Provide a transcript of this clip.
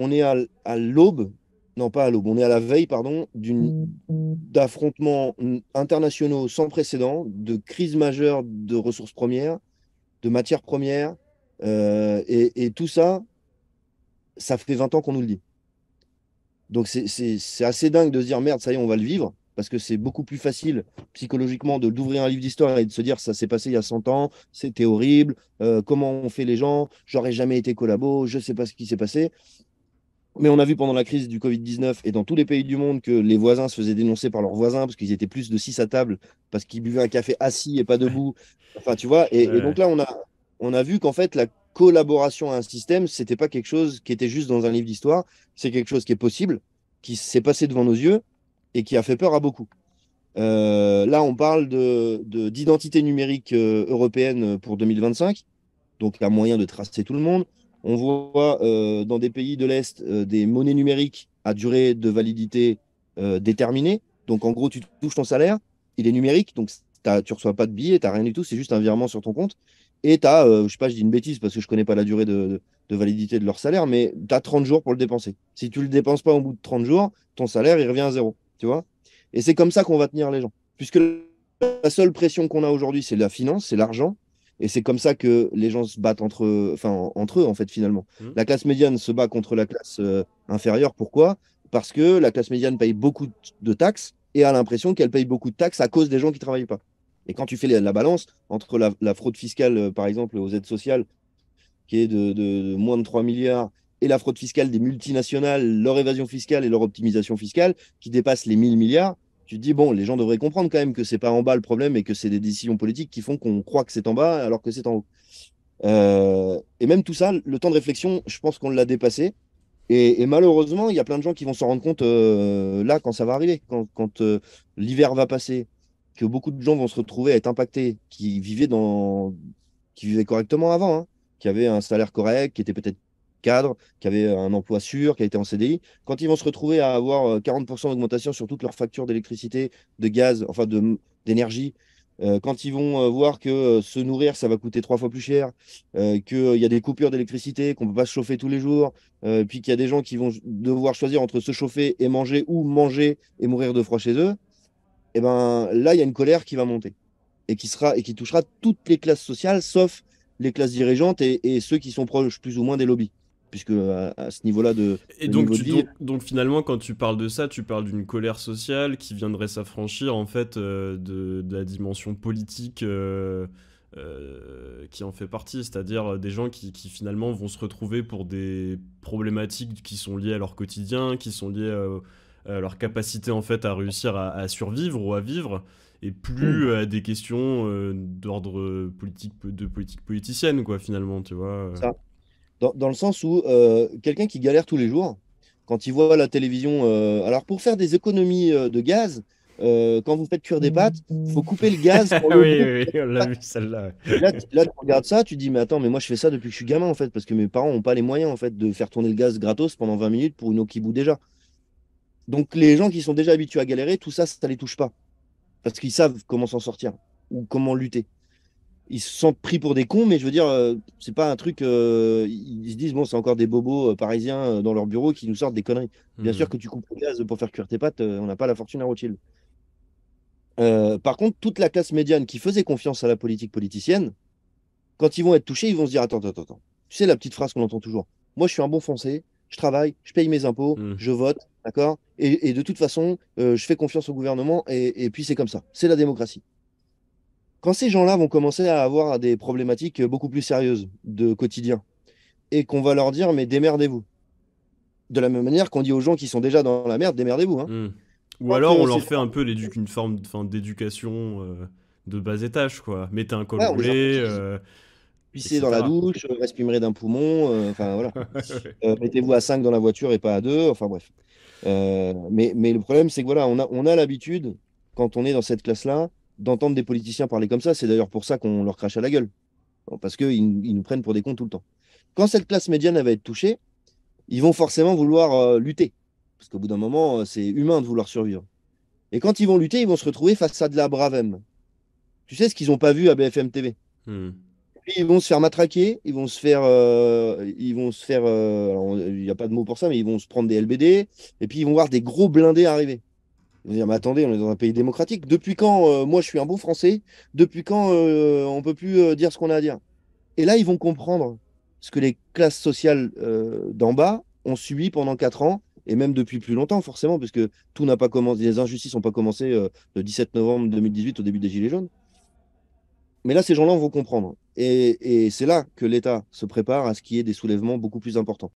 on est à, l'aube, non pas à l'aube, on est à la veille, pardon, d'affrontements internationaux sans précédent, de crises majeures de ressources premières, de matières premières, euh, et, tout ça, ça fait 20 ans qu'on nous le dit. Donc c'est assez dingue de se dire merde, ça y est, on va le vivre, parce que c'est beaucoup plus facile psychologiquement de d'ouvrir un livre d'histoire et de se dire ça s'est passé il y a 100 ans, c'était horrible, euh, comment on fait les gens, j'aurais jamais été collabo, je sais pas ce qui s'est passé, mais on a vu pendant la crise du Covid-19 et dans tous les pays du monde que les voisins se faisaient dénoncer par leurs voisins parce qu'ils étaient plus de 6 à table, parce qu'ils buvaient un café assis et pas debout. Enfin, tu vois. Et, donc là, on a, on a vu qu'en fait, la collaboration à un système, ce n'était pas quelque chose qui était juste dans un livre d'histoire. C'est quelque chose qui est possible, qui s'est passé devant nos yeux et qui a fait peur à beaucoup. Euh, là, on parle d'identité de, numérique euh, européenne euh, pour 2025. Donc, un moyen de tracer tout le monde. On voit euh, dans des pays de l'Est euh, des monnaies numériques à durée de validité euh, déterminée. Donc en gros, tu touches ton salaire, il est numérique, donc tu ne reçois pas de billets, tu n'as rien du tout, c'est juste un virement sur ton compte. Et tu as, je sais pas, je dis une bêtise parce que je ne connais pas la durée de, validité de leur salaire, mais tu as 30 jours pour le dépenser. Si tu ne le dépenses pas au bout de 30 jours, ton salaire, il revient à zéro. Tu vois Et c'est comme ça qu'on va tenir les gens. Puisque la seule pression qu'on a aujourd'hui, c'est la finance, c'est l'argent. Et c'est comme ça que les gens se battent entre eux, enfin, entre eux, en fait, finalement. Mmh. La classe médiane se bat contre la classe euh, inférieure. Pourquoi Parce que la classe médiane paye beaucoup de taxes et a l'impression qu'elle paye beaucoup de taxes à cause des gens qui travaillent pas. Et quand tu fais la, balance entre la, fraude fiscale, euh, par exemple, aux aides sociales, qui est de, de, moins de 3 milliards, et la fraude fiscale des multinationales, leur évasion fiscale et leur optimisation fiscale, qui dépasse les 1000 milliards, tu dis, bon, les gens devraient comprendre quand même que c'est pas en bas le problème et que c'est des décisions politiques qui font qu'on croit que c'est en bas alors que c'est en haut. Euh, et même tout ça, le temps de réflexion, je pense qu'on l'a dépassé. Et, malheureusement, il y a plein de gens qui vont se rendre compte euh, là quand ça va arriver, quand, euh, l'hiver va passer, que beaucoup de gens vont se retrouver à être impactés, qui vivaient, dans, qui vivaient correctement avant, hein, qui avaient un salaire correct, qui était peut-être cadre qui avait un emploi sûr, qui a été en CDI, quand ils vont se retrouver à avoir 40% euh, d'augmentation sur toutes leurs factures d'électricité, de gaz, enfin d'énergie, euh, quand ils vont euh, voir que se nourrir, ça va coûter trois fois plus cher, qu'il y a des coupures d'électricité, qu'on ne peut pas se chauffer tous les jours, puis qu'il y a des gens qui vont devoir choisir entre se chauffer et manger ou manger et mourir de froid chez eux, et eh ben là, il y a une colère qui va monter et qui, sera, et qui touchera toutes les classes sociales, sauf les classes dirigeantes et, et ceux qui sont proches plus ou moins des lobbies puisque à, ce niveau-là de... Et donc, donc, finalement, quand tu parles de ça, tu parles d'une colère sociale qui viendrait s'affranchir en fait euh, de, la dimension politique euh, euh, qui en fait partie, c'est-à-dire des gens qui, finalement vont se retrouver pour des problématiques qui sont liées à leur quotidien, qui sont liées à, leur capacité en fait à réussir à, survivre ou à vivre et plus mm. à des questions d'ordre politique de politique politicienne quoi finalement tu vois dans, le sens où euh, quelqu'un qui galère tous les jours, quand il voit la télévision, euh, alors pour faire des économies euh, de gaz, quand vous faites cuire des pâtes, faut couper le gaz. Pour oui, oui, on vu celle-là. Là, tu regardes ça, tu dis, mais attends, mais moi je fais ça depuis que je suis gamin en fait, parce que mes parents n'ont pas les moyens en fait de faire tourner le gaz gratos pendant 20 minutes pour une eau qui bout déjà. Donc les gens qui sont déjà habitués à galérer, tout ça, ça ne les touche pas, parce qu'ils savent comment s'en sortir ou comment lutter ils se sentent pris pour des cons, mais je veux dire, euh, c'est pas un truc. Euh, ils se disent, bon, c'est encore des bobos euh, parisiens dans leur bureau qui nous sortent des conneries. Bien mhm. sûr que tu coupes le gaz pour faire cuire tes pâtes, on n'a pas la fortune à Rothschild. par contre, toute la classe médiane qui faisait confiance à la politique politicienne, quand ils vont être touchés, ils vont se dire Attends, attends, attends. Tu sais, la petite phrase qu'on entend toujours Moi, je suis un bon foncé, je travaille, je paye mes impôts, mhm. je vote, d'accord et, de toute façon, je fais confiance au gouvernement, et puis c'est comme ça. C'est la démocratie quand ces gens-là vont commencer à avoir des problématiques euh, beaucoup plus sérieuses de quotidien et qu'on va leur dire mais démerdez-vous. De la même manière qu'on dit aux gens qui sont déjà dans la merde, démerdez-vous. Hein. Hmm. Ou alors on leur fait un peu une forme d'éducation euh, de bas étage, quoi. Mettez un col roulé. Pissez euh, dans la douche, respirez d'un poumon, enfin voilà. Mettez-vous à 5 dans la voiture et pas à 2, enfin bref. mais, mais le problème, c'est que voilà, on a, on a l'habitude, quand on est dans cette classe-là, d'entendre des politiciens parler comme ça. C'est d'ailleurs pour ça qu'on leur crache à la gueule, parce qu'ils ils nous prennent pour des cons tout le temps. Quand cette classe médiane va être touchée, ils vont forcément vouloir euh, lutter, parce qu'au bout d'un moment, euh, c'est humain de vouloir survivre. Et quand ils vont lutter, ils vont se retrouver face à de la bravem. Tu sais ce qu'ils n'ont pas vu à BFM TV. Hmm. ils vont se faire matraquer, ils vont se faire, euh, ils vont se faire, il n'y a pas de mot pour ça, mais ils vont se prendre des LBD, et puis ils vont voir des gros blindés arriver. Vous dire, mais attendez, on est dans un pays démocratique. Depuis quand, euh, moi je suis un bon Français, depuis quand euh, on ne peut plus euh, dire ce qu'on a à dire Et là, ils vont comprendre ce que les classes sociales d'en bas ont subi pendant quatre ans, et même depuis plus longtemps, forcément, puisque tout n'a pas commencé, les injustices n'ont pas commencé le 17 novembre 2018 au début des Gilets jaunes. Mais là, ces gens-là vont comprendre. Et, et c'est là que l'État se prépare à ce qu'il y ait des soulèvements beaucoup plus importants.